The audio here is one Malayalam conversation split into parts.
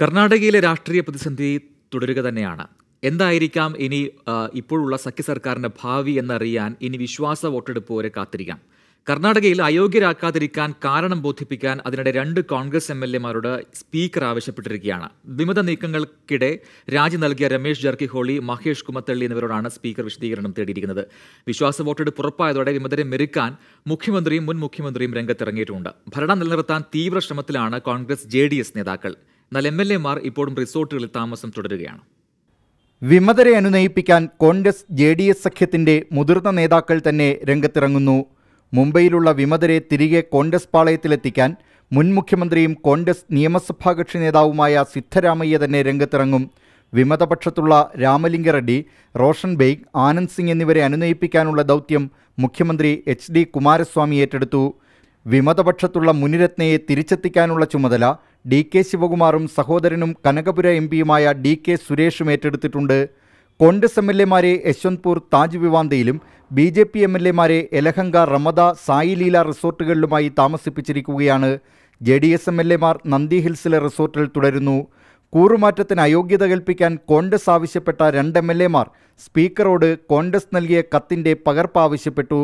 കർണാടകയിലെ രാഷ്ട്രീയ പ്രതിസന്ധി തുടരുക തന്നെയാണ് എന്തായിരിക്കാം ഇനി ഇപ്പോഴുള്ള സഖ്യ സർക്കാരിൻ്റെ ഭാവി എന്നറിയാൻ ഇനി വിശ്വാസ വോട്ടെടുപ്പ് വരെ കാത്തിരിക്കാം കർണാടകയിൽ അയോഗ്യരാക്കാതിരിക്കാൻ കാരണം ബോധിപ്പിക്കാൻ അതിനിടെ രണ്ട് കോൺഗ്രസ് എം എൽ എമാരോട് സ്പീക്കർ ആവശ്യപ്പെട്ടിരിക്കുകയാണ് വിമത നീക്കങ്ങൾക്കിടെ രാജി നൽകിയ രമേശ് ജർക്കിഹോളി മഹേഷ് കുമത്തള്ളി എന്നിവരോടാണ് സ്പീക്കർ വിശദീകരണം തേടിയിരിക്കുന്നത് വിശ്വാസ വോട്ടെടുപ്പ് ഉറപ്പായതോടെ വിമതരെ മെരുക്കാൻ മുഖ്യമന്ത്രിയും മുൻ മുഖ്യമന്ത്രിയും രംഗത്തിറങ്ങിയിട്ടുണ്ട് ഭരണം നിലനിർത്താൻ തീവ്ര ശ്രമത്തിലാണ് കോൺഗ്രസ് ജെ നേതാക്കൾ എന്നാൽ എം എൽ മാർ ഇപ്പോഴും റിസോർട്ടുകളിൽ താമസം തുടരുകയാണ് വിമതരെ അനുനയിപ്പിക്കാൻ കോൺഗ്രസ് ജെ ഡി എസ് സഖ്യത്തിന്റെ മുതിർന്ന നേതാക്കൾ തന്നെ രംഗത്തിറങ്ങുന്നു മുംബൈയിലുള്ള വിമതരെ തിരികെ കോൺഗ്രസ് പാളയത്തിലെത്തിക്കാൻ മുൻ മുഖ്യമന്ത്രിയും കോൺഗ്രസ് നിയമസഭാ കക്ഷി നേതാവുമായ സിദ്ധരാമയ്യ തന്നെ രംഗത്തിറങ്ങും വിമതപക്ഷത്തുള്ള രാമലിംഗ റെഡ്ഡി റോഷൻ ബെയ്ഗ് ആനന്ദ് സിംഗ് എന്നിവരെ അനുനയിപ്പിക്കാനുള്ള ദൗത്യം മുഖ്യമന്ത്രി എച്ച് ഡി കുമാരസ്വാമി ഏറ്റെടുത്തു വിമതപക്ഷത്തുള്ള മുനിരത്നയെ തിരിച്ചെത്തിക്കാനുള്ള ചുമതല ഡി കെ ശിവകുമാറും സഹോദരനും കനകപുര എം പിയുമായ ഡി കെ സുരേഷും ഏറ്റെടുത്തിട്ടുണ്ട് കോൺഗ്രസ് എം എൽ എമാരെ യശ്വന്ത്പൂർ താജ് വിവാന്തയിലും B J P M L എമാരെ എലഹങ്ക റമദ ലീല റിസോർട്ടുകളിലുമായി താമസിപ്പിച്ചിരിക്കുകയാണ് J D S M L എമാർ നന്ദി ഹിൽസിലെ റിസോർട്ടിൽ തുടരുന്നു കൂറുമാറ്റത്തിന് അയോഗ്യത കൽപ്പിക്കാൻ കോൺഗ്രസ് ആവശ്യപ്പെട്ട രണ്ട് എം എൽ എമാർ സ്പീക്കറോട് കോൺഗ്രസ് നൽകിയ കത്തിൻ്റെ പകർപ്പ് ആവശ്യപ്പെട്ടു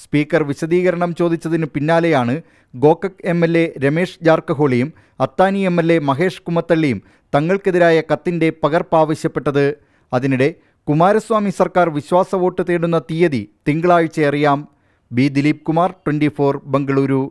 സ്പീക്കർ വിശദീകരണം ചോദിച്ചതിന് പിന്നാലെയാണ് Gokak M L A Ramesh ജാർക്കഹോളിയും Athani M L A Mahesh കുമ്മത്തള്ളിയും തങ്ങൾക്കെതിരായ കത്തിൻ്റെ പകർപ്പ് ആവശ്യപ്പെട്ടത് അതിനിടെ കുമാരസ്വാമി സർക്കാർ വിശ്വാസ വോട്ട് തേടുന്ന തീയതി തിങ്കളാഴ്ച അറിയാം ബി ദിലീപ് കുമാർ ഫോർ ബംഗളൂരു